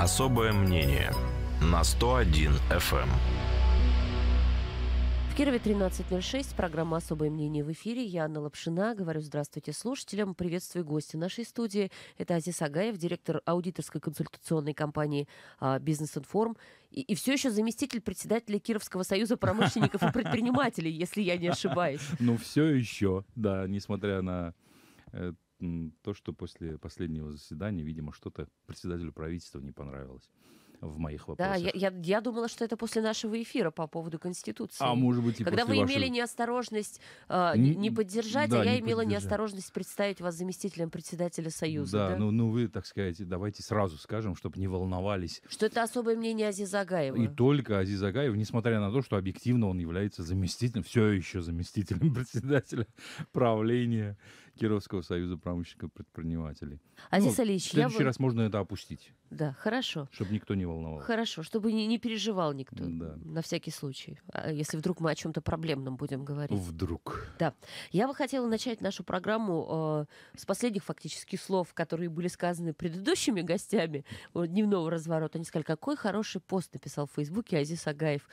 Особое мнение на 101 FM. Эм. В Кирове 13.06, программа «Особое мнение» в эфире. Я Анна Лапшина, говорю здравствуйте слушателям, приветствую гости нашей студии. Это Азиз Агаев, директор аудиторской консультационной компании а, «Бизнес-информ» и, и все еще заместитель председателя Кировского союза промышленников и предпринимателей, если я не ошибаюсь. Ну, все еще, да, несмотря на э, то, что после последнего заседания, видимо, что-то председателю правительства не понравилось в моих вопросах. Да, я, я, я думала, что это после нашего эфира по поводу Конституции. А может быть и Когда после вы вашего... имели неосторожность э, не, не поддержать, а да, а я не имела поддержать. неосторожность представить вас заместителем председателя Союза. Да, да? Ну, ну вы, так сказать, давайте сразу скажем, чтобы не волновались. Что это особое мнение Азизагаева. И только Азизагаев, несмотря на то, что объективно он является заместителем, все еще заместителем председателя правления Кировского союза промышленников-предпринимателей. Азиз ну, Алиевич, в следующий я... раз можно это опустить. Да, хорошо. Чтобы никто не волновался. Хорошо, чтобы не, не переживал никто. Да. На всякий случай. А, если вдруг мы о чем-то проблемном будем говорить. Вдруг. Да. Я бы хотела начать нашу программу э, с последних фактически слов, которые были сказаны предыдущими гостями вот, дневного разворота. Они сказали, какой хороший пост написал в Фейсбуке Азиз Агаев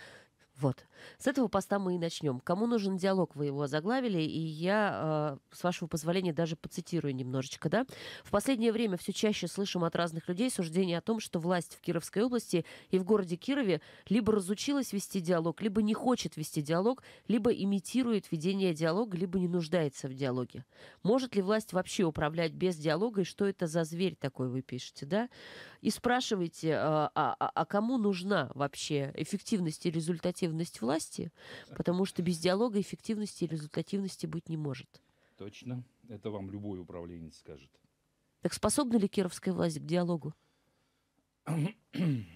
вот. С этого поста мы и начнем. Кому нужен диалог, вы его озаглавили, и я, э, с вашего позволения, даже поцитирую немножечко, да? В последнее время все чаще слышим от разных людей суждение о том, что власть в Кировской области и в городе Кирове либо разучилась вести диалог, либо не хочет вести диалог, либо имитирует ведение диалога, либо не нуждается в диалоге. Может ли власть вообще управлять без диалога, и что это за зверь такой, вы пишете, да? И спрашиваете, э, а, а, а кому нужна вообще эффективность и результативность эффективность власти, потому что без диалога эффективности и результативности быть не может. Точно. Это вам любой управленец скажет. Так способна ли кировская власть к диалогу?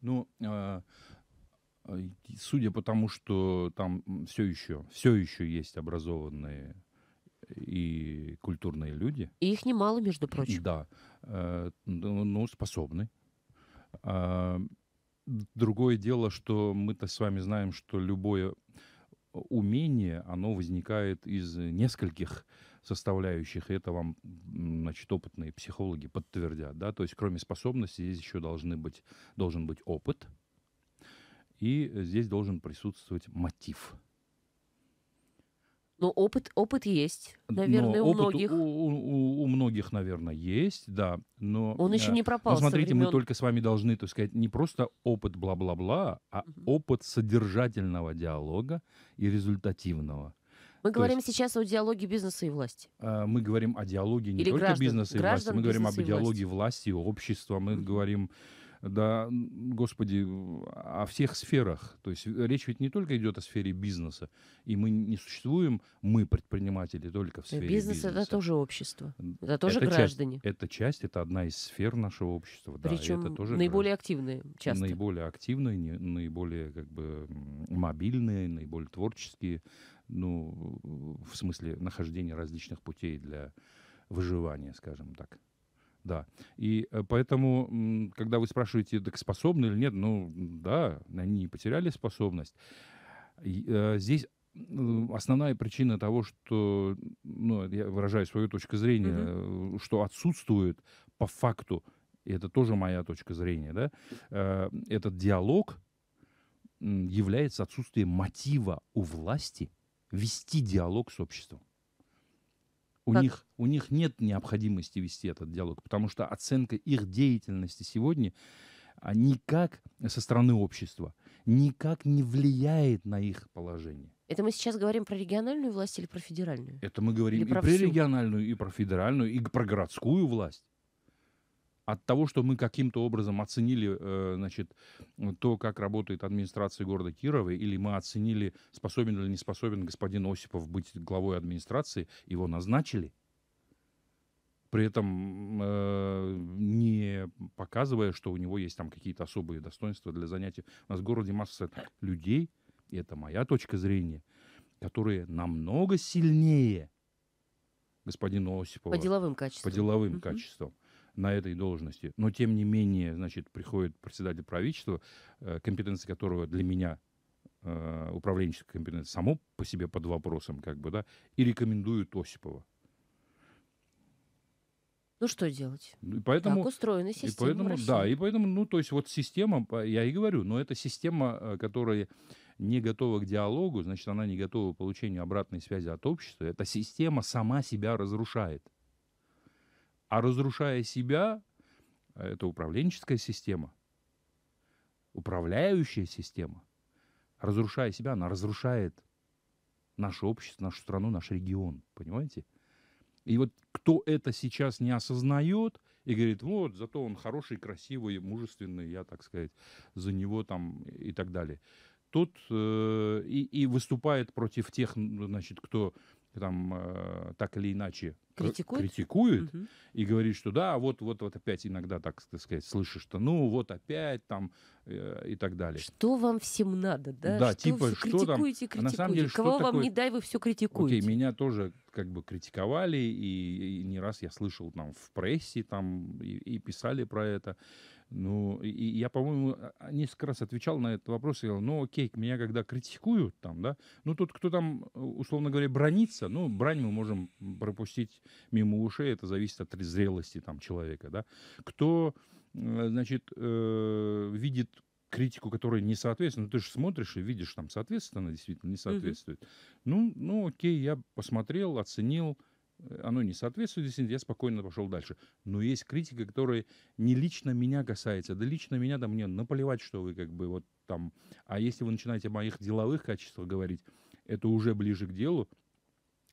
Ну, э, судя по тому, что там все еще, все еще есть образованные и культурные люди. И их немало, между прочим. Да, э, ну, ну способны. А, Другое дело, что мы-то с вами знаем, что любое э, умение, оно возникает из нескольких составляющих, и это вам, значит, опытные психологи подтвердят, да, то есть кроме способностей здесь еще должны быть, должен быть опыт, и здесь должен присутствовать мотив – но ну, опыт, опыт есть, наверное, но у многих. У, у, у многих, наверное, есть, да. Но, Он еще э, не пропал. Но смотрите, мы только с вами должны, так сказать, не просто опыт бла-бла-бла, а угу. опыт содержательного диалога и результативного. Мы То говорим есть, сейчас о диалоге бизнеса и власти. Э, мы говорим о диалоге не Или только граждан, бизнеса и граждан, власти, мы говорим об диалоге власти и общества, мы mm говорим да, господи, о всех сферах. То есть э, речь ведь не только идет о сфере бизнеса, и мы не существуем, мы, предприниматели, только в сфере Бизнес бизнеса. Бизнес — это тоже общество, это тоже это граждане. Часть, это часть, это одна из сфер нашего общества. Причем да, это тоже наиболее активные часто. Наиболее активные, не, наиболее как бы мобильные, наиболее творческие, ну, в смысле нахождения различных путей для выживания, скажем так. Да. И э, поэтому, когда вы спрашиваете, так способны или нет, ну да, они потеряли способность. Э, здесь основная причина того, что, ну, я выражаю свою точку зрения, mm что отсутствует по факту, и это тоже моя точка зрения, да, этот диалог является отсутствием мотива у власти вести диалог с обществом. У как? них, у них нет необходимости вести этот диалог, потому что оценка их деятельности сегодня а, никак со стороны общества никак не влияет на их положение. Это мы сейчас говорим про региональную власть или про федеральную? Это мы говорим или и про всю? региональную, и про федеральную, и про городскую власть от того, что мы каким-то образом оценили, э, значит, то, как работает администрация города Кирова, или мы оценили, способен или не способен господин Осипов быть главой администрации, его назначили, при этом э, не показывая, что у него есть там какие-то особые достоинства для занятий. У нас в городе масса людей, и это моя точка зрения, которые намного сильнее господина Осипова. По деловым качествам. По деловым угу. качествам на этой должности. Но тем не менее, значит, приходит председатель правительства, э, компетенция которого для меня э, управленческая компетенция само по себе под вопросом, как бы, да, и рекомендуют Осипова. Ну что делать? Ну, и поэтому, так устроена система. И поэтому, да, и поэтому, ну, то есть вот система, я и говорю, но это система, э, которая не готова к диалогу, значит, она не готова к получению обратной связи от общества. Эта система сама себя разрушает. А разрушая себя, э, это управленческая система, управляющая система, разрушая себя, она разрушает наше общество, нашу страну, наш регион, понимаете? И вот кто это сейчас не осознает и говорит, вот, зато он хороший, красивый, мужественный, я, так сказать, за него там и так далее. Тот э, и, и выступает против тех, значит, кто там э, так или иначе критикует, критикует угу. и говорит, что да, вот, вот, вот опять иногда так, так сказать, слышишь, что ну вот опять там э, и так далее. Что вам всем надо, да? Да, что типа вы что там. Критикуете. А на самом деле, Кого что вам такое... не дай, вы все критикуете. Окей, меня тоже как бы критиковали и, и не раз я слышал там в прессе там и, и писали про это. Ну, и, я, по-моему, а, а, несколько раз отвечал на этот вопрос. и говорил, ну, окей, меня когда критикуют там, да, ну, тот, кто там, э, условно говоря, бронится, ну, брань мы можем пропустить мимо ушей, это зависит от зрелости там человека, да. Кто, э, значит, э, видит критику, которая не соответствует, ну, ты же смотришь и видишь, там, соответствует она действительно, не соответствует. Угу. Ну, ну, окей, я посмотрел, оценил, э, оно не соответствует, действительно, я спокойно пошел дальше. Но есть критика, которая не лично меня касается, да лично меня, да мне наплевать, что вы как бы вот там... А если вы начинаете о моих деловых качествах говорить, это уже ближе к делу,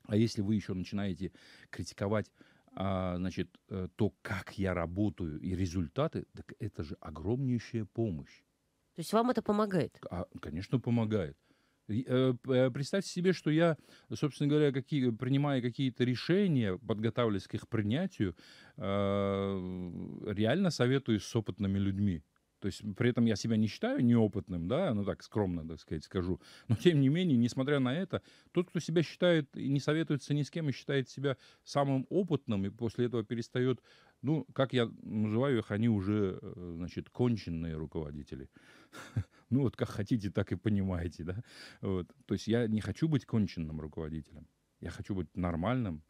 а если вы еще начинаете критиковать а, значит, э, то, как я работаю и результаты, так это же огромнейшая помощь. То есть вам это помогает? А, конечно, помогает. Э, представьте себе, что я, собственно говоря, какие, принимая какие-то решения, подготавливаясь к их принятию, э, реально советуюсь с опытными людьми. То есть при этом я себя не считаю неопытным, да, ну так скромно, так сказать, скажу. Но тем не менее, несмотря на это, тот, кто себя считает и не советуется ни с кем, и считает себя самым опытным, и после этого перестает, ну, как я называю их, они уже, э, значит, конченные руководители. Ну вот как хотите, так и понимаете, да. То есть я не хочу быть конченным руководителем. Я хочу быть нормальным,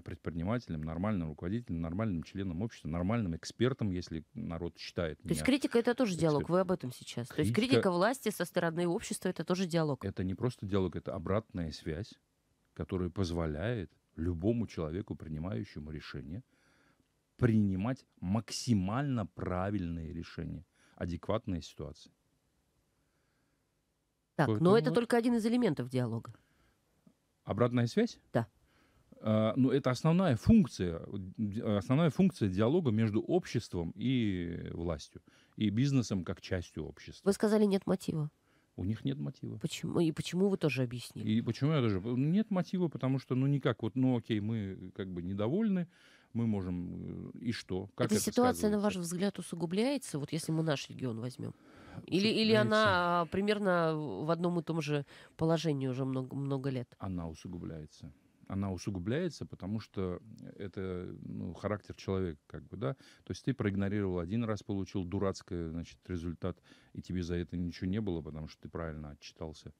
предпринимателем, нормальным руководителем, нормальным членом общества, нормальным экспертом, если народ считает. То меня есть критика это тоже эксперт. диалог, вы об этом сейчас. Критика... То есть критика власти со стороны общества это тоже диалог. Это не просто диалог, это обратная связь, которая позволяет любому человеку, принимающему решение, принимать максимально правильные решения, адекватные ситуации. Так, Поэтому... но это только один из элементов диалога. Обратная связь? Да. А, ну, это основная функция, а, основная функция диалога между обществом и властью, и бизнесом как частью общества. Вы сказали, нет мотива. У них нет мотива. Почему? И почему вы тоже объяснили? И почему я тоже? Нет мотива, потому что, ну, никак вот, ну, окей, мы как бы недовольны, мы можем... Э, и что? Как Эта это ситуация, на ваш взгляд, усугубляется, вот если мы наш регион возьмем? Или, или она а, примерно в одном и том же положении уже много, много лет? Она усугубляется она усугубляется, потому что это ну, характер человека, как бы, да. То есть ты проигнорировал один раз, получил дурацкий, значит, результат, и тебе за это ничего не было, потому что ты правильно отчитался.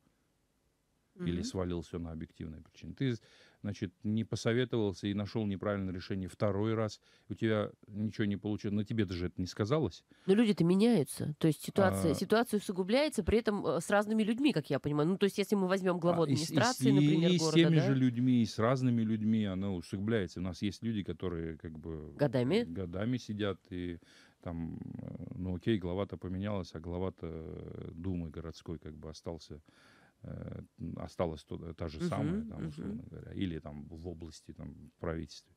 Mm-hmm. Или свалил все на объективные причины. Ты значит, не посоветовался и нашел неправильное решение второй раз, у тебя ничего не получилось, но ну, тебе даже это не сказалось. Но ну, люди-то меняются, то есть ситуация, а... ситуация усугубляется, при этом э, с разными людьми, как я понимаю. Ну, то есть если мы возьмем а, главу администрации, и, и, например, и, и города, с теми да? же людьми, и с разными людьми она усугубляется. У нас есть люди, которые как бы... Годами? Годами сидят и там, э, ну окей, глава-то поменялась, а глава-то Думы городской как бы остался Э, осталась туда, та же самая, uh-huh, там, условно uh-huh. говоря, или там в области, там, в правительстве.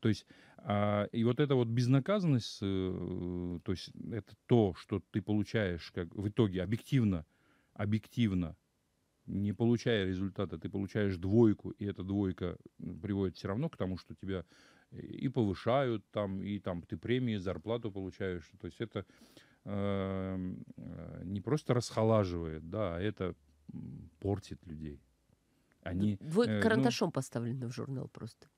То есть, а, и вот эта вот безнаказанность, э, то есть это то, что ты получаешь как в итоге объективно, объективно, не получая результата, ты получаешь двойку, и эта двойка приводит все равно к тому, что тебя э, и повышают там, и там ты премии, зарплату получаешь. То есть это эм, э, не просто расхолаживает, да, а это портит людей. Они, Вы э, ну карандашом ну, поставлены в журнал просто.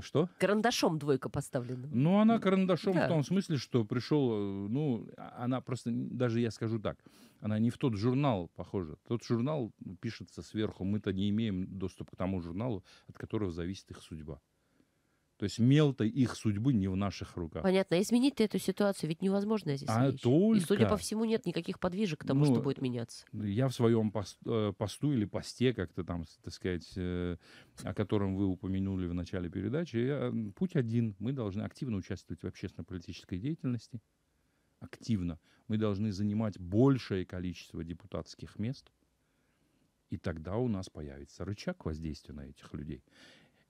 Что? Карандашом двойка поставлена. Ну, она карандашом да. в том смысле, что пришел, э, ну, а, она просто, даже я скажу так, она не в тот журнал похожа. Тот журнал пишется сверху, мы-то не имеем доступа к тому журналу, от которого зависит их судьба. То есть мел-то их судьбы не в наших руках. Понятно. А изменить эту ситуацию ведь невозможно здесь. А только... И, судя по всему, нет никаких подвижек к тому, ну, что будет меняться. Ну, я в своем посту, э, посту или посте, как-то там, так сказать, э, о котором вы упомянули в начале передачи, я, путь один. Мы должны активно участвовать в общественно-политической деятельности. Активно. Мы должны занимать большее количество депутатских мест. И тогда у нас появится рычаг воздействия на этих людей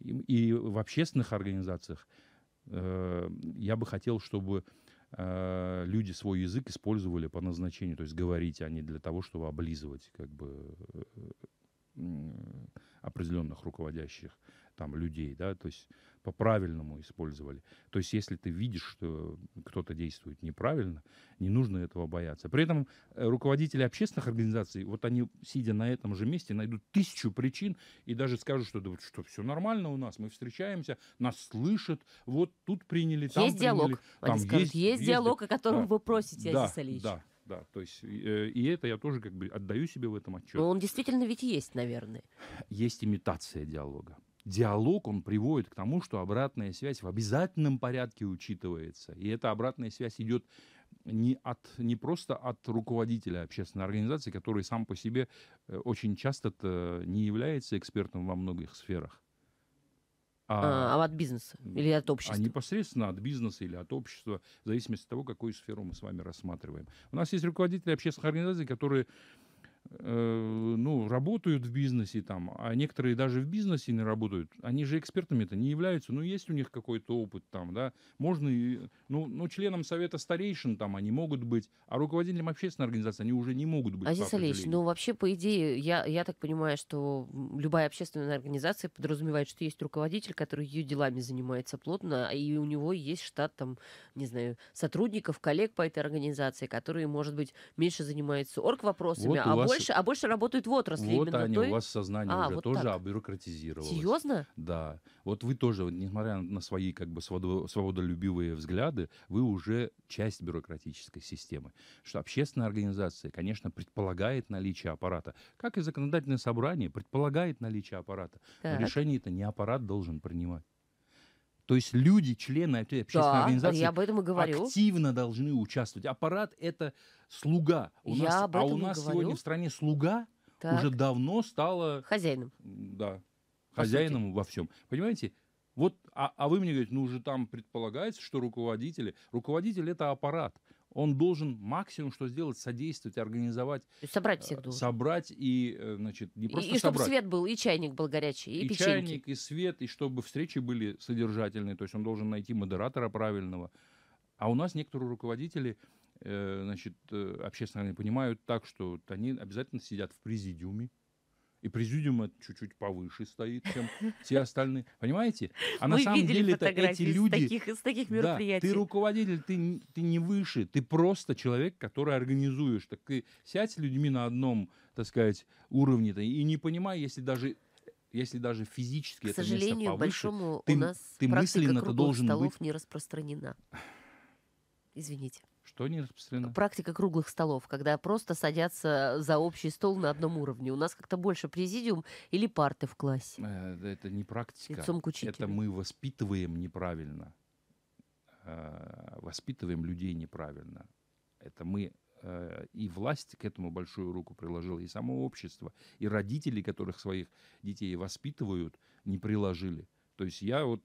и, в общественных организациях э, я бы хотел, чтобы э, люди свой язык использовали по назначению, то есть говорить, а не для того, чтобы облизывать как бы э, определенных руководящих там людей, да, то есть по-правильному использовали. То есть, если ты видишь, что кто-то действует неправильно, не нужно этого бояться. При этом э, руководители общественных организаций, вот они, сидя на этом же месте, найдут тысячу причин и даже скажут, что, да, что все нормально у нас, мы встречаемся, нас слышат, вот тут приняли, там есть приняли. Диалог. Там есть, скажут, есть, есть диалог, о котором да, вы просите, да, Азиз Алиевич. Да, да, то есть э, и это я тоже как бы отдаю себе в этом отчет. Но он действительно ведь есть, наверное. Есть имитация диалога диалог, он приводит к тому, что обратная связь в обязательном порядке учитывается. И эта обратная связь идет не, от, не просто от руководителя общественной организации, который сам по себе э, очень часто не является экспертом во многих сферах. А, а, а от бизнеса или от общества? А непосредственно от бизнеса или от общества, в зависимости от того, какую сферу мы с вами рассматриваем. У нас есть руководители общественных организаций, которые Э, ну, работают в бизнесе там, а некоторые даже в бизнесе не работают, они же экспертами-то не являются, ну, есть у них какой-то опыт там, да, можно и, ну, ну, членом совета старейшин там они могут быть, а руководителем общественной организации они уже не могут быть. Азиз Алиевич, ну, вообще, по идее, я, я так понимаю, что любая общественная организация подразумевает, что есть руководитель, который ее делами занимается плотно, и у него есть штат там, не знаю, сотрудников, коллег по этой организации, которые, может быть, меньше занимаются орг-вопросами, вот а больше больше, а больше работают в отрасли. Вот они, той... у вас сознание а, уже вот тоже так. обюрократизировалось. Серьезно? Да. Вот вы тоже, несмотря на свои как бы свободолюбивые взгляды, вы уже часть бюрократической системы. Что общественная организация, конечно, предполагает наличие аппарата. Как и законодательное собрание предполагает наличие аппарата. Так. Но решение это не аппарат должен принимать. То есть люди, члены общественной да, организации, я об этом и говорю. активно должны участвовать. Аппарат это слуга. У я нас, об этом а у нас говорю. сегодня в стране слуга так. уже давно стала хозяином. Да, хозяином во всем. Понимаете? Вот, а, а вы мне говорите, ну уже там предполагается, что руководители, руководитель это аппарат он должен максимум, что сделать, содействовать, организовать. То собрать всех э, должен. Собрать и, э, значит, не просто И, и чтобы свет был, и чайник был горячий, и, и печеньки. чайник, и свет, и чтобы встречи были содержательные. То есть он должен найти модератора правильного. А у нас некоторые руководители, э, значит, общественно понимают так, что они обязательно сидят в президиуме, и президиум чуть-чуть повыше стоит, чем все остальные. Понимаете? А Мы на самом деле это эти люди... таких, из таких мероприятий. Да, ты руководитель, ты, ты не выше, ты просто человек, который организуешь. Так ты сядь с людьми на одном, так сказать, уровне -то, и не понимай, если даже если даже физически К это сожалению, место повыше, большому ты, у нас ты мысленно это должен столов быть... не распространена. Извините. Что не распространено? Практика круглых столов, когда просто садятся за общий стол на одном уровне. У нас как-то больше президиум или парты в классе. Э, это не практика. Лицом к Это мы воспитываем неправильно. Э, воспитываем людей неправильно. Это мы э, и власть к этому большую руку приложила, и само общество, и родители, которых своих детей воспитывают, не приложили. То есть я вот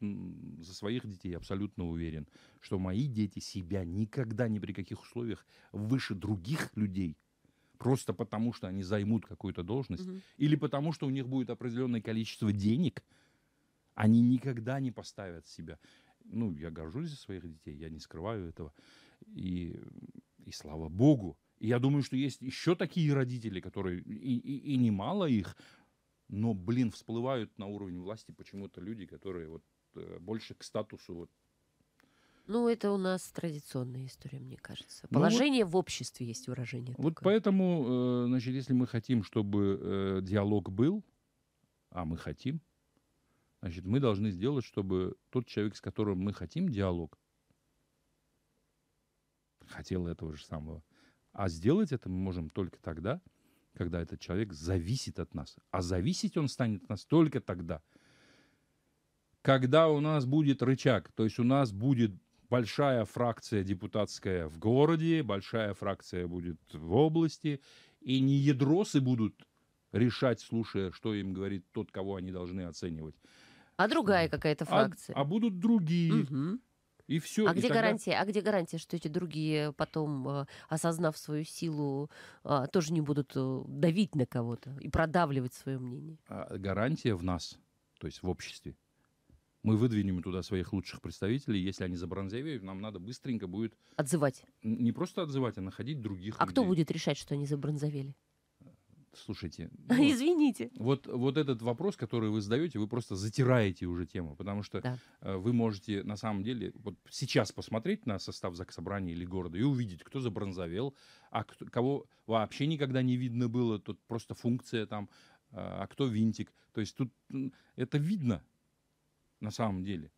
за своих детей абсолютно уверен, что мои дети себя никогда ни при каких условиях выше других людей просто потому, что они займут какую-то должность, угу. или потому, что у них будет определенное количество денег, они никогда не поставят себя. Ну, я горжусь за своих детей, я не скрываю этого. И, и слава богу. И я думаю, что есть еще такие родители, которые, и, и, и немало их, но, блин, всплывают на уровень власти почему-то люди, которые вот э, больше к статусу вот ну, это у нас традиционная история, мне кажется. Положение ну, вот, в обществе есть выражение. Вот такое. поэтому, э, значит, если мы хотим, чтобы э, диалог был, а мы хотим, значит, мы должны сделать, чтобы тот человек, с которым мы хотим диалог, хотел этого же самого. А сделать это мы можем только тогда, когда этот человек зависит от нас. А зависеть он станет от нас только тогда, когда у нас будет рычаг, то есть у нас будет большая фракция депутатская в городе, большая фракция будет в области, и не ядросы будут решать, слушая, что им говорит тот, кого они должны оценивать. А другая какая-то а, фракция. А, а будут другие. Угу. И все. А и где тогда... гарантия? А где гарантия, что эти другие потом, э, осознав свою силу, а, тоже не будут э, давить на кого-то и продавливать свое мнение? А гарантия в нас, то есть в обществе. Мы выдвинем туда своих лучших представителей. Если они забронзовеют, нам надо быстренько будет... Отзывать. Не просто отзывать, а находить других А людей. кто будет решать, что они забронзовели? Слушайте. Ну Извините. Вот, вот этот вопрос, который вы задаете, вы просто затираете уже тему, потому что да. Э, вы можете на самом деле вот сейчас посмотреть на состав заксобрания или города и увидеть, кто забронзовел, а кто, кого вообще никогда не видно было, тут просто функция там, а, а кто винтик. То есть тут это видно на самом деле.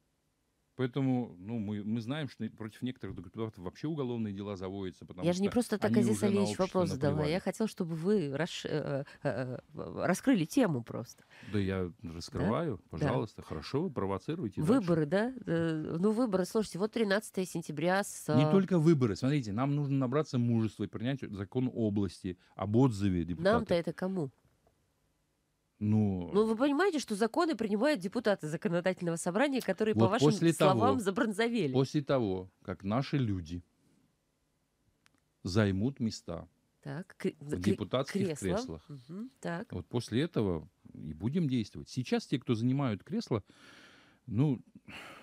Поэтому ну, мы, мы знаем, что против некоторых депутатов вообще уголовные дела заводятся. Потому я же не просто так, Азиз Алиевич, вопрос наплевали. задала. Я хотел, чтобы вы расш... Э, э, э, раскрыли тему просто. Да я раскрываю, да? пожалуйста. Да. Хорошо, провоцируйте. Выборы, дальше. да? Ну, выборы, слушайте, вот 13 сентября с... Не только выборы. Смотрите, нам нужно набраться мужества и принять закон области об отзыве депутатов. Нам-то это кому? Ну, Но ну, вы понимаете, что законы принимают депутаты законодательного собрания, которые, вот по вашим после словам, того, забронзовели. После того, как наши люди займут места так, к- в депутатских кресла. креслах, угу, так. вот после этого и будем действовать. Сейчас те, кто занимают кресла, ну,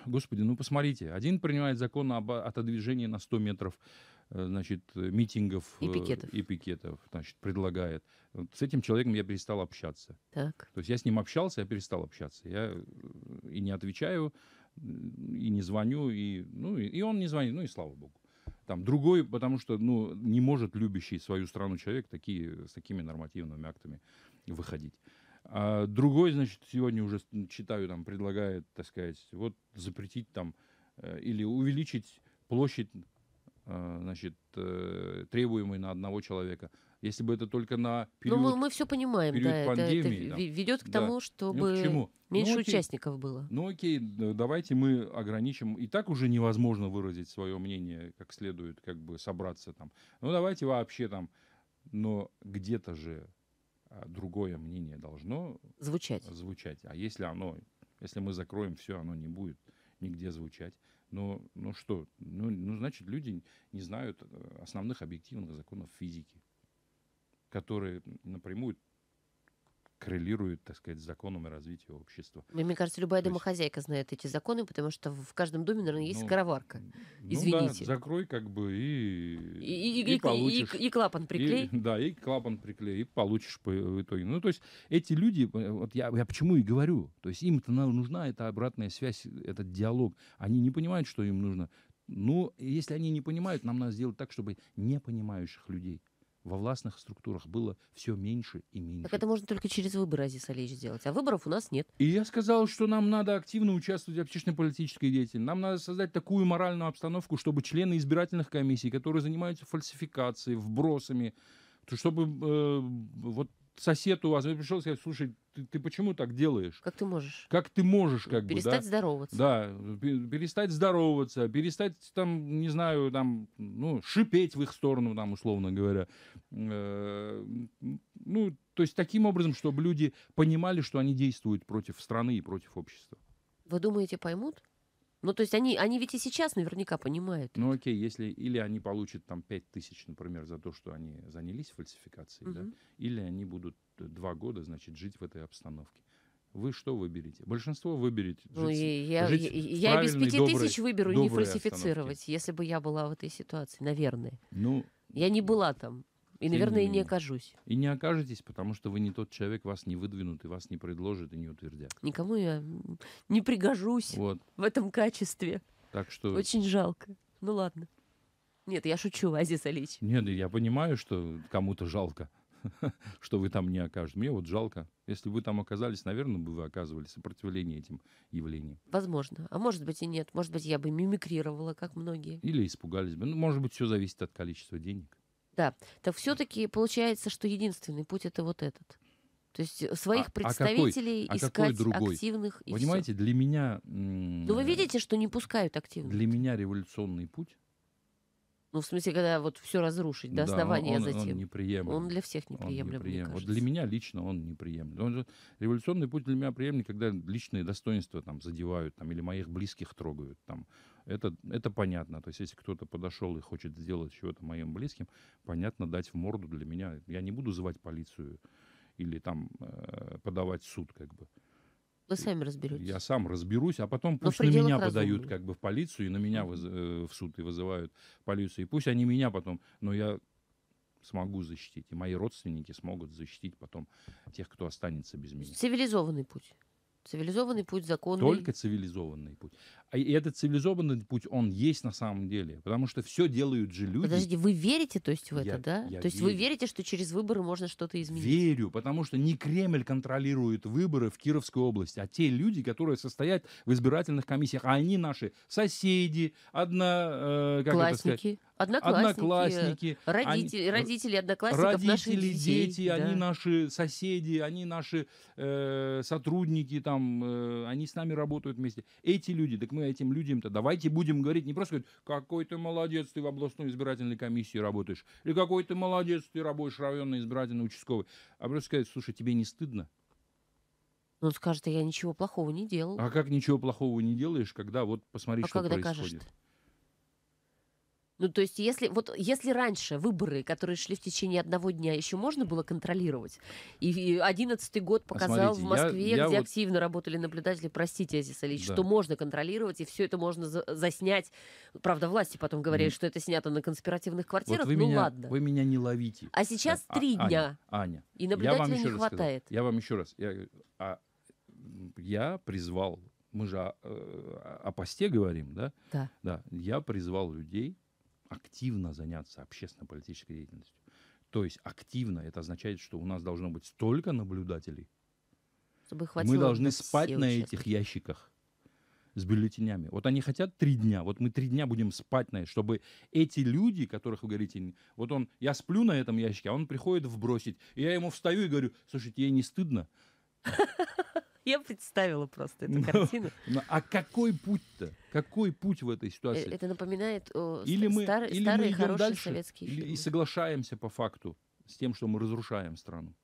господи, ну посмотрите, один принимает закон об отодвижении на 100 метров Э, значит, митингов и э, пикетов, и пикетов значит, предлагает. Вот с этим человеком я перестал общаться. Так. То есть я с ним общался, я перестал общаться. Я э, и не отвечаю, и не звоню, и, ну, и, он не звонит, ну и слава богу. Там другой, потому что ну, не может любящий свою страну человек такие, с такими нормативными актами выходить. А другой, значит, сегодня уже читаю, там предлагает, так сказать, вот запретить там или увеличить площадь Э, значит, э, требуемый на одного человека. Если бы это только на ну, период, Но мы, мы все понимаем, период да, пандемии, это, это ведет к тому, да. чтобы ну, к чему? Ну, меньше ну, участников было. Ну окей, давайте мы ограничим. И так уже невозможно выразить свое мнение как следует, как бы собраться там. Ну давайте вообще там, но где-то же а, другое мнение должно звучать. звучать. А если оно, если мы закроем все, оно не будет нигде звучать. Но ну, ну что? Ну, ну, значит, люди не знают э, основных объективных законов физики, которые напрямую коррелирует, так сказать, с законами развития общества. Мне кажется, любая То домохозяйка есть... знает эти законы, потому что в каждом доме, наверное, есть ну, скороварка. Извините. Ну да, закрой как бы и... И, и, и, и, получишь, и, и клапан приклей. И, да, и клапан приклей, и получишь по итоге. Ну, то есть эти люди, э, вот я, я почему и говорю, то есть им-то нужна эта обратная связь, этот диалог. Они не понимают, что им нужно. Ну, если они не понимают, нам надо сделать так, чтобы не понимающих людей во властных структурах было все меньше и меньше. Так это можно только через выборы, Азиз Алиевич, сделать. А выборов у нас нет. И я сказал, что нам надо активно участвовать в общественно-политической деятельности. Нам надо создать такую моральную обстановку, чтобы члены избирательных комиссий, которые занимаются фальсификацией, вбросами, чтобы э, вот сосед у вас пришел и сказал, слушай, ты, ты почему так делаешь? Как ты можешь? Как ты можешь, как перестать бы, да? здороваться. Да, перестать здороваться, перестать там, не знаю, там, ну, шипеть в их сторону, там, условно говоря. Э, ну, то есть таким образом, чтобы люди понимали, что они действуют против страны и против общества. Вы думаете, поймут? Ну, то есть они, они ведь и сейчас наверняка понимают. Ну, окей, если или они получат там 5 тысяч, например, за то, что они занялись фальсификацией, угу. да, или они будут э, два года, значит, жить в этой обстановке. Вы что выберете? Большинство выберет жить, ну, я, жить я, я без пяти тысяч выберу не фальсифицировать, остановки. если бы я была в этой ситуации, наверное. Ну, я не была там. И, наверное, и не окажусь. И не окажетесь, потому что вы не тот человек, вас не выдвинут, и вас не предложат, и не утвердят. Никому я не пригожусь вот. в этом качестве. Так что... Очень жалко. Ну ладно. Нет, я шучу, Азиз Алич. Нет, я понимаю, что кому-то жалко, что вы там не окажете. Мне вот жалко. Если бы вы там оказались, наверное, бы вы оказывали сопротивление этим явлениям. Возможно. А может быть и нет. Может быть, я бы мимикрировала, как многие. Или испугались бы. Ну, может быть, все зависит от количества денег. Да. Так все-таки получается, что единственный путь это вот этот. То есть э, своих а, а представителей а какой, искать а какой другой? активных. И Понимаете, все. для меня. Ну вы э, видите, что не пускают активных. Для меня революционный путь. Ну в смысле, когда вот все разрушить до да, основания, он, он, затем. Он неприемлем. Он для всех неприемлем. Он неприемлем. Мне вот для меня лично он неприемлем. Он же, революционный путь для меня приемлем, когда личные достоинства там задевают, там или моих близких трогают, там это, это понятно. То есть, если кто-то подошел и хочет сделать чего-то моим близким, понятно, дать в морду для меня. Я не буду звать полицию или там э, подавать суд, как бы. Вы сами разберетесь. Я сам разберусь, а потом пусть на меня разумных. подают как бы в полицию, и на меня выз... Э, в суд и вызывают полицию. И пусть они меня потом, но я смогу защитить. И мои родственники смогут защитить потом тех, кто останется без меня. Цивилизованный путь. Цивилизованный путь, законный. Только цивилизованный путь. А и этот цивилизованный путь, он есть на самом деле. Потому что все делают же люди. Подождите, вы верите, то есть, в я, это, да? Я то есть верю. вы верите, что через выборы можно что-то изменить? Верю, потому что не Кремль контролирует выборы в Кировской области, а те люди, которые состоят в избирательных комиссиях. А они наши соседи, одна... Э, как Классники. Это сказать? Одноклассники, одноклассники родители, они, э, родители одноклассников, родители, наши детей, дети, да. они наши соседи, они наши э, сотрудники, там, э, они с нами работают вместе. Эти люди, так мы этим людям-то давайте будем говорить, не просто говорить, какой ты молодец, ты в областной избирательной комиссии работаешь, или какой ты молодец, ты работаешь районной избирательной участковой, а просто сказать, слушай, тебе не стыдно? Ну, он скажет, я ничего плохого не делал. А как ничего плохого не делаешь, когда вот посмотри, а что когда происходит? Кажешь, ну, то есть, если, вот, если раньше выборы, которые шли в течение одного дня, еще можно было контролировать, и одиннадцатый год а показал а смотрите, в Москве, я, я где вот... активно работали наблюдатели, простите, Азиз Алич, да. что можно контролировать, и все это можно за заснять. Правда, власти потом говорили, mm. что это снято на конспиративных квартирах, вот вы ну меня, ладно. Вы меня не ловите. А сейчас э, а, три а, дня. Аня, Аня, и наблюдателей не хватает. Сказал, я вам еще раз. Я, а, я призвал мы же о, э, о посте говорим, да? Да. Да. Я призвал людей активно заняться общественно-политической деятельностью. То есть активно это означает, что у нас должно быть столько наблюдателей. Чтобы Мы должны спать на этих ящиках с бюллетенями. Вот они хотят три дня. Вот мы три дня будем спать на это, чтобы эти люди, которых вы говорите, вот он, я сплю на этом ящике, а он приходит вбросить. И я ему встаю и говорю, слушайте, ей не стыдно? Я представила просто эту ну, картину. Ну, а какой путь-то? Какой путь в этой ситуации? Э, это напоминает о или мы, старые, или старые мы хорошие дальше, советские фильмы. И соглашаемся по факту с тем, что мы разрушаем страну.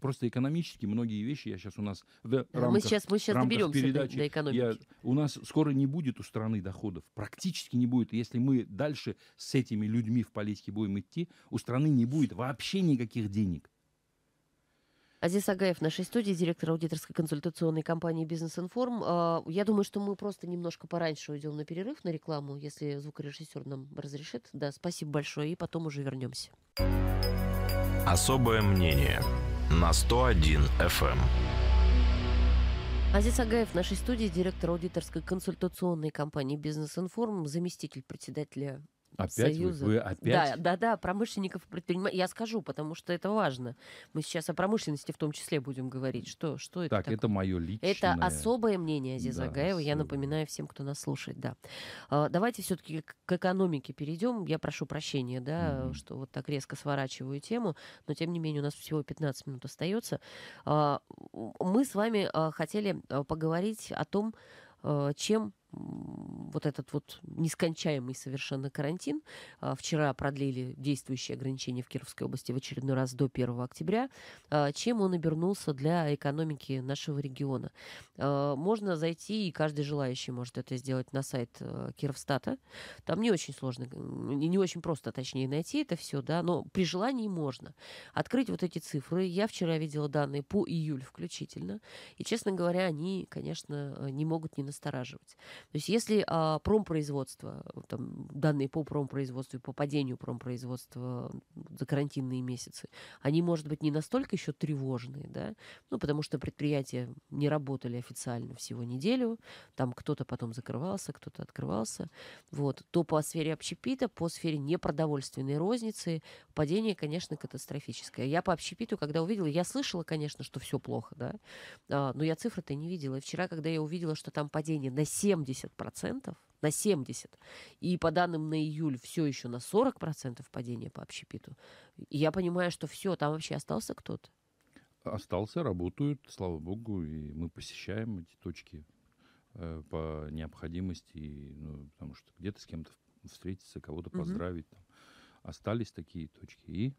Просто экономически многие вещи я сейчас у нас в рамках, мы сейчас, мы сейчас рамках передачи. до экономики. Я, у нас скоро не будет у страны доходов. Практически не будет. Если мы дальше с этими людьми в политике будем идти, у страны не будет вообще никаких денег. Азиз Агаев в нашей студии, директор аудиторской консультационной компании «Бизнес-информ». А, я думаю, что мы просто немножко пораньше уйдем на перерыв, на рекламу, если звукорежиссер нам разрешит. Да, спасибо большое, и потом уже вернемся. Особое мнение на 101 FM. Эм. Азиз Агаев в нашей студии, директор аудиторской консультационной компании «Бизнес-информ», заместитель председателя Опять Союза. Вы, вы опять? Да, да, да, промышленников и предпринимателей. Я скажу, потому что это важно. Мы сейчас о промышленности в том числе будем говорить. Что, что это Так, такое? это мое личное. Это особое мнение Азиза да, Я напоминаю всем, кто нас слушает. Да. А, давайте все-таки к экономике перейдем. Я прошу прощения, да, mm что вот так резко сворачиваю тему, но тем не менее у нас всего 15 минут остается. А, мы с вами а, хотели поговорить о том, чем вот этот вот нескончаемый совершенно карантин. А, вчера продлили действующие ограничения в Кировской области в очередной раз до 1 октября. А, чем он обернулся для экономики нашего региона? А, можно зайти, и каждый желающий может это сделать на сайт э, Кировстата. Там не очень сложно, не очень просто, точнее, найти это все, да, но при желании можно. Открыть вот эти цифры. Я вчера видела данные по июль включительно. И, честно говоря, они, конечно, э, не могут не настораживать. То есть если а, промпроизводство, э, там, данные по промпроизводству и по падению промпроизводства за карантинные месяцы, они, может быть, не настолько еще тревожные, да, ну, потому что предприятия не работали официально всего неделю, там кто-то потом закрывался, кто-то открывался, вот, то по сфере общепита, по сфере непродовольственной розницы падение, конечно, катастрофическое. Я по общепиту, когда увидела, я слышала, конечно, что все плохо, да, а, но я цифры-то не видела. И вчера, когда я увидела, что там падение на 70 70%, на 70%. И по данным на июль все еще на 40% падение по общепиту. я понимаю, что все, там вообще остался кто-то. Остался, работают, слава богу, и мы посещаем эти точки э, по необходимости, ну, потому что где-то с кем-то встретиться, кого-то поздравить. Угу. Там. Остались такие точки. И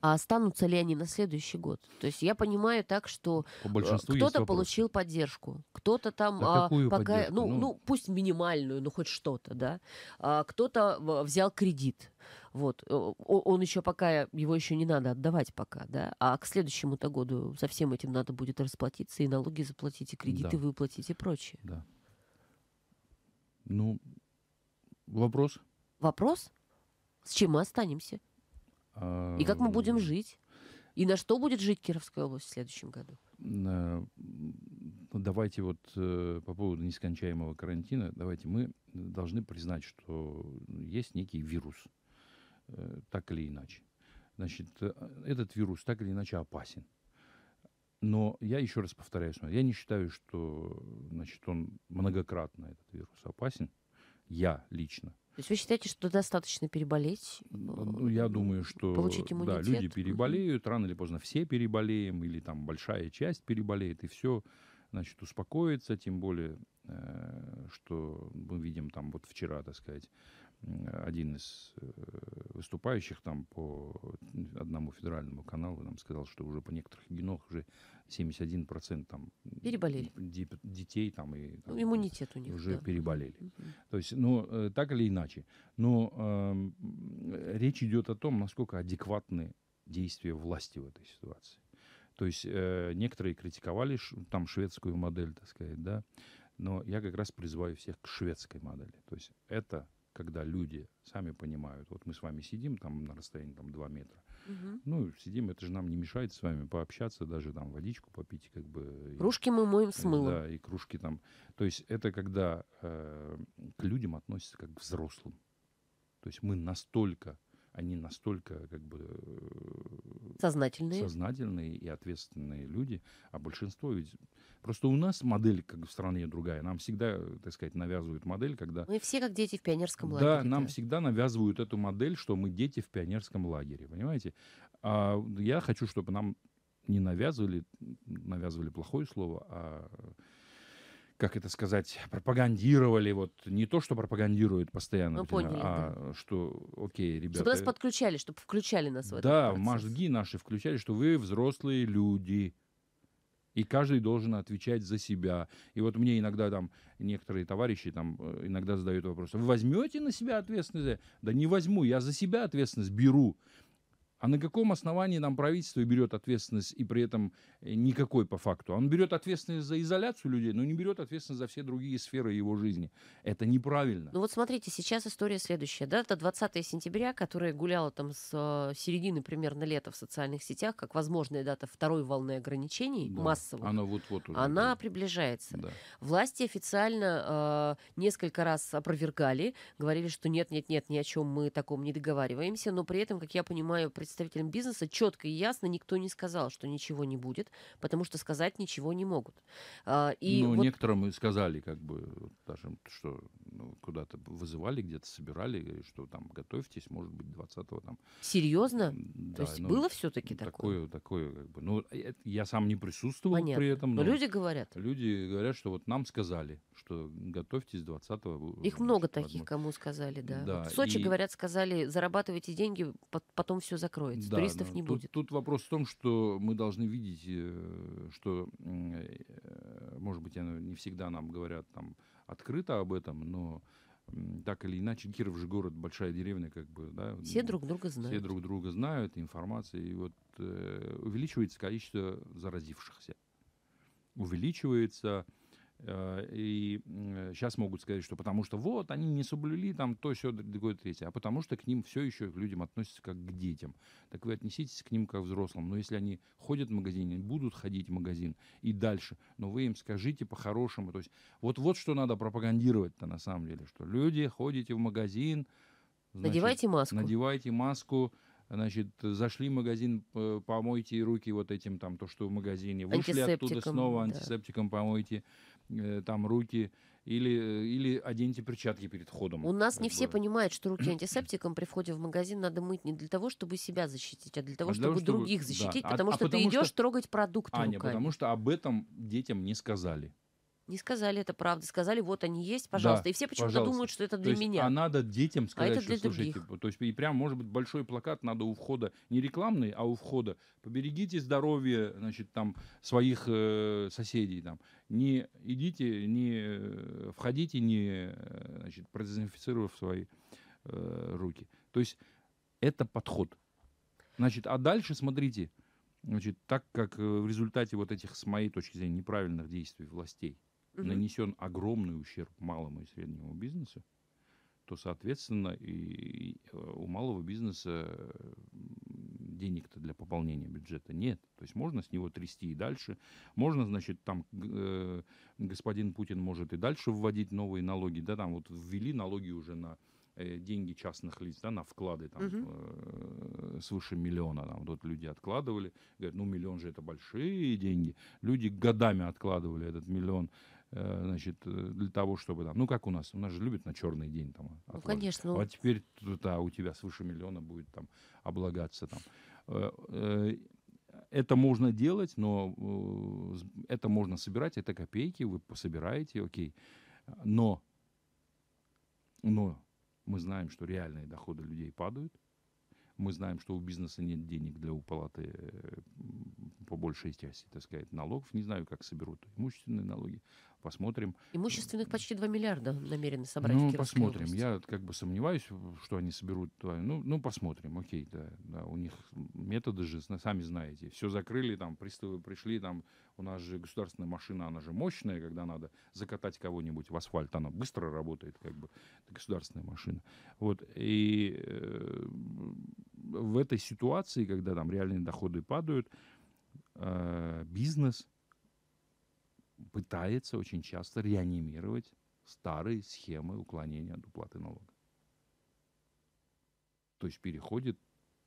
а останутся ли они на следующий год? То есть я понимаю так, что э, кто-то получил поддержку, кто-то там да а, пока, ну, ну, ну пусть минимальную, но хоть что-то, да, а, кто-то взял кредит, вот, э, он еще пока э, его еще не надо отдавать пока, да, а к следующему-то году со всем этим надо будет расплатиться и налоги заплатить и кредиты да. выплатить и прочее. Да. Ну, вопрос. Вопрос? С чем мы останемся? И как мы эм, будем жить? И на что будет жить Кировская область в следующем году? Ну, давайте вот э, по поводу нескончаемого карантина, давайте мы должны признать, что есть некий вирус, э, так или иначе. Значит, э, этот вирус так или иначе опасен. Но я еще раз повторяю, я не считаю, что значит, он многократно, этот вирус, опасен. Я лично то есть вы считаете, что достаточно переболеть? Э, ну, я думаю, что получить иммунитет? да, люди переболеют, рано или поздно все переболеем, или там большая часть переболеет, и все, значит, успокоится, тем более Э, что мы видим там вот вчера, так сказать, один из э, выступающих там по одному федеральному каналу нам сказал, что уже по некоторых генах уже 71% там переболели. детей там и там, иммунитет у них уже да. переболели. Угу. То есть, ну, э, так или иначе. Но э, речь идет о том, насколько адекватны действия власти в этой ситуации. То есть э, некоторые критиковали ш, там шведскую модель, так сказать, да, но я как раз призываю всех к шведской модели. То есть это когда люди сами понимают, вот мы с вами сидим там на расстоянии там 2 метра, угу. ну, сидим, это же нам не мешает с вами пообщаться, даже там водичку попить, как бы. Кружки и, мы моем с мылом. Да, и кружки там. То есть это когда э, к людям относятся как к взрослым. То есть мы настолько они настолько как бы э, сознательные. сознательные и ответственные люди, а большинство ведь просто у нас модель как в стране другая, нам всегда, э, так сказать, навязывают модель, когда мы все как дети в пионерском лагере. Да, нам да. всегда навязывают эту модель, что мы дети в пионерском лагере, понимаете? А я хочу, чтобы нам не навязывали, навязывали плохое слово, а как это сказать, пропагандировали, вот не то, что пропагандируют постоянно, ну, поняли, а да. что, окей, ребята... Чтобы нас подключали, чтобы включали нас в этот Да, мозги наши включали, что вы взрослые люди, и каждый должен отвечать за себя. И вот мне иногда там некоторые товарищи там э, иногда задают вопрос, «А вы возьмете на себя ответственность? Да не возьму, я за себя ответственность беру. А на каком основании нам правительство берет ответственность и при этом э, никакой по факту? Он берет ответственность за изоляцию людей, но не берет ответственность за все другие сферы его жизни. Это неправильно. Ну вот смотрите, сейчас история следующая. Да? Это 20 сентября, которая гуляла там с э, середины примерно лета в социальных сетях, как возможная дата второй волны ограничений да, массово. Она вот-вот уже. Она да. приближается. Да. Власти официально э, несколько раз опровергали, говорили, что нет-нет-нет, ни о чем мы таком не договариваемся, но при этом, как я понимаю, представителям бизнеса четко и ясно никто не сказал, что ничего не будет, потому что сказать ничего не могут. А, и ну, вот... некоторым сказали, как бы, даже, что ну, куда-то вызывали, где-то собирали, что там готовьтесь, может быть, 20 там. Серьезно? Да, То есть ну, было все-таки такое? Такое, такое, как бы. Ну, э, э, я сам не присутствовал Понятно. при этом. Но, но люди говорят. Люди говорят, что вот нам сказали, что готовьтесь 20-го. Их много таких, кому сказали, да. да вот в Сочи, и... говорят, сказали, зарабатывайте деньги, потом все закроют откроется, да, туристов да. Ну, не тут, будет. Тут вопрос в том, что мы должны видеть, э, что, э, может быть, не всегда нам говорят там открыто об этом, но так или иначе, Киров же город, большая деревня, как бы, да. Все ну, друг друга знают. Все друг друга знают, информация, и вот э, увеличивается количество заразившихся. Увеличивается Э, и сейчас могут сказать, что потому что вот они не соблюли там то, все, другое, третье, а потому что к ним все еще к людям относятся как к детям. Так вы отнеситесь к ним как к взрослым. Но если они ходят в магазин, они будут ходить в магазин и дальше, но вы им скажите по-хорошему. То есть вот, вот что надо пропагандировать-то на самом деле, что люди, ходите в магазин, значит, надевайте маску. Надевайте маску, значит, зашли в магазин, помойте руки вот этим там, то, что в магазине, вышли оттуда снова антисептиком да. помойте. Э, там руки, или, э, или оденьте перчатки перед входом. У нас не все понимают, что руки антисептиком при входе в магазин надо мыть не для того, чтобы себя защитить, а для того, а чтобы, чтобы других защитить, да. потому а, что а потому ты идешь что... трогать продукты Аня, руками. потому что об этом детям не сказали. Не сказали это правда, сказали, вот они есть, пожалуйста. Да, и все почему-то думают, что это для то есть, меня. А надо детям сказать, а это для что, других. слушайте, типа, то есть и прям, может быть, большой плакат надо у входа, не рекламный, а у входа. Поберегите здоровье, значит, там, своих э, соседей, там. Не идите, не э, входите, не, э, значит, продезинфицировав свои э, руки. То есть это подход. Значит, а дальше, смотрите, значит, так как э, в результате вот этих, с моей точки зрения, неправильных действий властей, угу. нанесен огромный ущерб малому и среднему бизнесу, то, соответственно, и, э, у малого бизнеса денег-то для пополнения бюджета нет. То есть можно с него трясти и дальше. Можно, значит, там э, господин Путин может и дальше вводить новые налоги. Да, там вот ввели налоги уже на э, деньги частных лиц, да, на вклады там угу. э, свыше миллиона. Там вот люди откладывали, говорят, ну миллион же это большие деньги. Люди годами откладывали этот миллион Э, значит, э, для того, чтобы там, ну как у нас, у нас же любят на черный день там. Ну, отложить. Ну, конечно. А ну, теперь да, у тебя свыше миллиона будет там облагаться там. Э, это можно делать, но это можно собирать, это копейки, вы пособираете, окей. Но, но мы знаем, что реальные доходы людей падают, мы знаем, что у бизнеса нет денег для уплаты по большей части, так сказать, налогов. Не знаю, как соберут имущественные налоги. Посмотрим. Имущественных почти 2 миллиарда намерены собрать ну, в посмотрим. Области. Я как бы сомневаюсь, что они соберут. Ну, ну посмотрим. Окей, да, да. У них методы же, сами знаете. Все закрыли, там, приставы пришли, там, у нас же государственная машина, она же мощная, когда надо закатать кого-нибудь в асфальт, она быстро работает, как бы, это государственная машина. Вот, и э, в этой ситуации, когда там реальные доходы падают, Э, бизнес пытается очень часто реанимировать старые схемы уклонения от уплаты налога. То есть переходит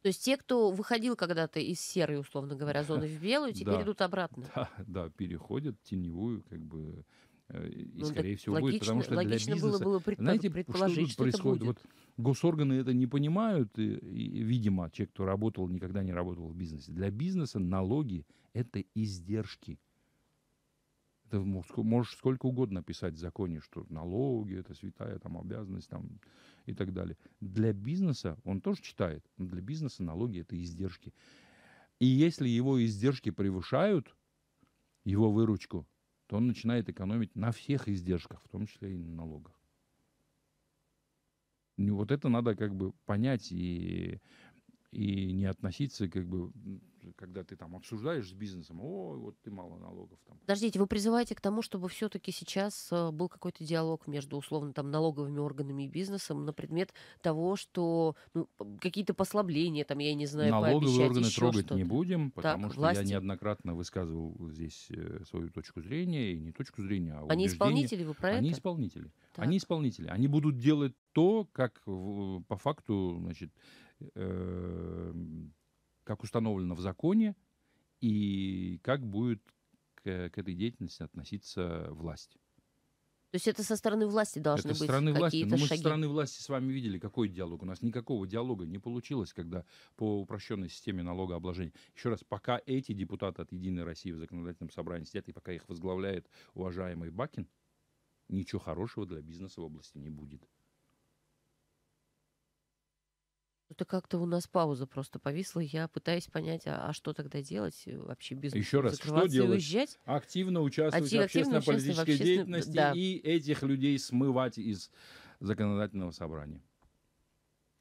то есть те, кто выходил когда-то из серой, условно говоря, зоны в белую, теперь да, идут обратно. Да, да, переходят в теневую, как бы Э, и, ну, скорее всего, логично, будет, потому что для бизнеса... Было, было Знаете, предположить, что, что происходит? Это будет. Вот госорганы это не понимают, и, и, видимо, человек, кто работал, никогда не работал в бизнесе. Для бизнеса налоги — это издержки. Это можешь сколько угодно писать в законе, что налоги — это святая там, обязанность там, и так далее. Для бизнеса, он тоже читает, но для бизнеса налоги — это издержки. И если его издержки превышают его выручку, то он начинает экономить на всех издержках, в том числе и на налогах. И ну, вот это надо как бы понять и, и не относиться как бы когда ты там обсуждаешь с бизнесом, о, вот ты мало налогов там. Подождите, вы призываете к тому, чтобы все-таки сейчас э, был какой-то диалог между, условно, там, налоговыми органами и бизнесом на предмет того, что ну, какие-то послабления, там, я не знаю, Налоговые органы трогать не будем, потому так, что власти... я неоднократно высказывал здесь э, свою точку зрения, и не точку зрения, а Они убеждения. исполнители, вы про Они это? исполнители. Так. Они исполнители. Они будут делать то, как по факту, значит, э, как установлено в законе, и как будет к, к этой деятельности относиться власть. То есть это со стороны власти должны это быть стороны власти. какие-то власти. Ну, мы со стороны власти с вами видели, какой диалог. У нас никакого диалога не получилось, когда по упрощенной системе налогообложения. Еще раз, пока эти депутаты от «Единой России» в законодательном собрании сидят, и пока их возглавляет уважаемый Бакин, ничего хорошего для бизнеса в области не будет. Это ну, как-то у нас пауза просто повисла. Я пытаюсь понять, а, а что тогда делать э, вообще без Еще раз, что делать? Уезжать? Активно а участвовать Активно в общественно-политической деятельности да. и этих людей смывать из законодательного собрания.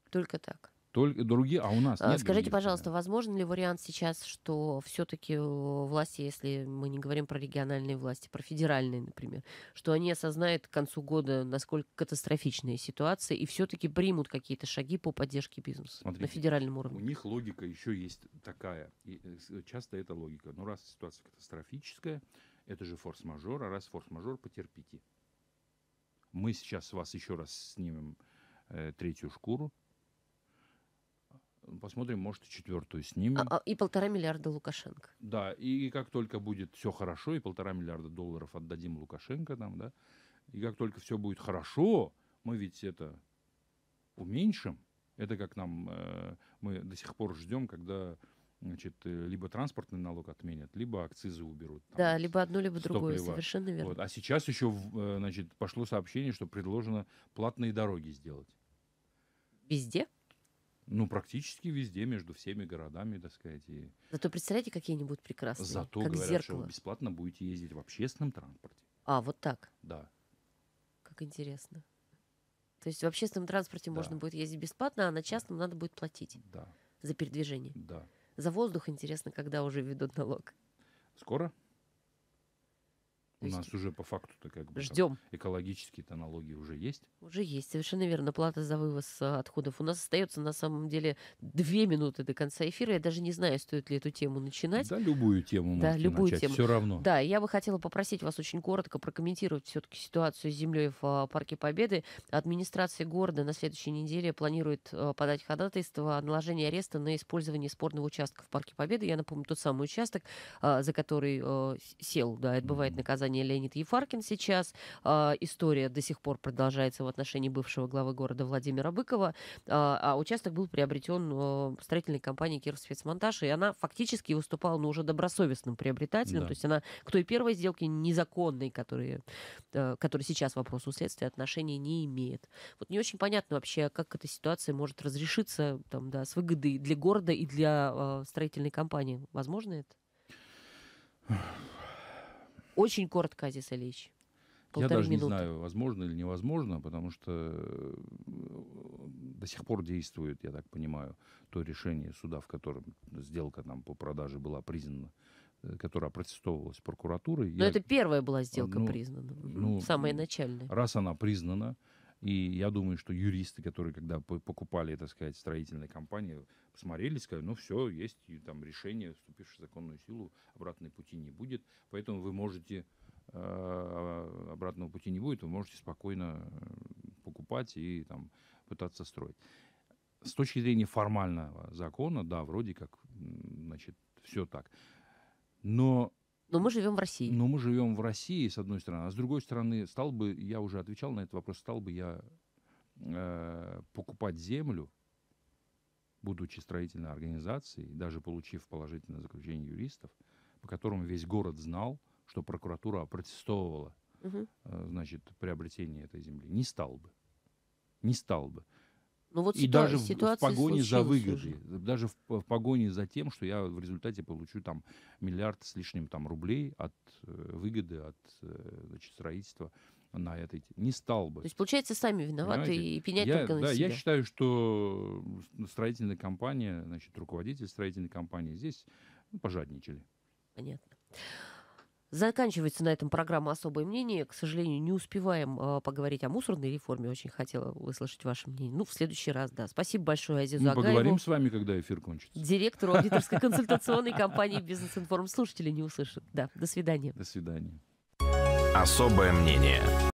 Только так. Только другие, а у нас а, нет Скажите, других, пожалуйста, да. возможен ли вариант сейчас, что все-таки э, власти, если мы не говорим про региональные власти, про федеральные, например, что они осознают к концу года, насколько катастрофичная ситуация, и все-таки примут какие-то шаги по поддержке бизнеса Смотрите, на федеральном уровне? У них логика еще есть такая. И э, э, часто это логика. Но ну, раз ситуация катастрофическая, это же форс-мажор, а раз форс-мажор, потерпите. Мы сейчас вас еще раз снимем э, третью шкуру, Посмотрим, может, и четвертую снимем. А, а, и полтора миллиарда Лукашенко. Да, и как только будет все хорошо, и полтора миллиарда долларов отдадим Лукашенко там, да, и как только все будет хорошо, мы ведь это уменьшим. Это как нам, э, мы до сих пор ждем, когда значит, э, либо транспортный налог отменят, либо акцизы уберут. Там, да, либо одно, либо другое, совершенно верно. Вот. А сейчас еще э, значит, пошло сообщение, что предложено платные дороги сделать. Везде? Ну, практически везде, между всеми городами, так сказать. И... Зато представляете, какие они будут прекрасные. Зато как говорят, зеркало. что вы бесплатно будете ездить в общественном транспорте. А, вот так? Да. Как интересно. То есть в общественном транспорте да. можно будет ездить бесплатно, а на частном надо будет платить. Да. За передвижение. Да. За воздух интересно, когда уже введут налог. Скоро? У нас уже по факту-то как бы ждем. экологические-то уже есть. Уже есть, совершенно верно. Плата за вывоз э, отходов. У нас остается на самом деле две минуты до конца эфира. Я даже не знаю, стоит ли эту тему начинать. Да, любую тему да, любую начать. Тему. Все равно. Да, я бы хотела попросить вас очень коротко прокомментировать все-таки ситуацию с землей в а, Парке Победы. Администрация города на следующей неделе планирует э, подать ходатайство о наложении ареста на использование спорного участка в Парке Победы. Я напомню, тот самый участок, а, за который э, сел, да, это бывает наказание Казани Леонид Ефаркин сейчас. Э, история до сих пор продолжается в отношении бывшего главы города Владимира Быкова. Э, а участок был приобретен э, а, строительной компанией «Кировспецмонтаж», и она фактически выступала ну, уже добросовестным приобретателем. Да. То есть она к той первой сделке незаконной, которые, э, который сейчас вопрос у следствия, отношения не имеет. Вот не очень понятно вообще, как эта ситуация может разрешиться там, да, с выгодой для города и для э, строительной компании. Возможно это? Очень коротко, Азиз Алиевич. Полторы Я даже минуты. не знаю, возможно или невозможно, потому что э, до сих пор действует, я так понимаю, то решение суда, в котором сделка там по продаже была признана э, которая протестовывалась прокуратурой. Но я, это первая была сделка ну, признана, ну, самая начальная. Раз она признана, и я думаю, что юристы, которые когда покупали, так сказать, строительные компании, посмотрели, сказали, ну все, есть там решение, вступившее в законную силу, обратной пути не будет. Поэтому вы можете, э, обратного пути не будет, вы можете спокойно э, покупать и там пытаться строить. С точки зрения формального закона, да, вроде как, значит, все так. Но но мы живем в России. Но мы живем в России, с одной стороны. А с другой стороны, стал бы, я уже отвечал на этот вопрос, стал бы я э, покупать землю, будучи строительной организацией, даже получив положительное заключение юристов, по которому весь город знал, что прокуратура опротестовывала угу. значит, приобретение этой земли. Не стал бы. Не стал бы. Ну, вот и даже в, в погоне за выгодой, уже. даже в, в погоне за тем, что я в результате получу там миллиард с лишним там рублей от э, выгоды, от э, значит, строительства на этой не стал бы. То есть, получается, сами виноваты Понимаете? и пенять я, только на да, себя. Я считаю, что строительная компания, значит, руководитель строительной компании здесь ну, пожадничали. Понятно. Заканчивается на этом программа «Особое мнение». К сожалению, не успеваем э, поговорить о мусорной реформе. Очень хотела выслушать ваше мнение. Ну, в следующий раз, да. Спасибо большое, Азизу Мы поговорим с вами, когда эфир кончится. Директору аудиторской консультационной компании «Бизнес-информ». Слушатели не услышат. Да, до свидания. До свидания. «Особое мнение».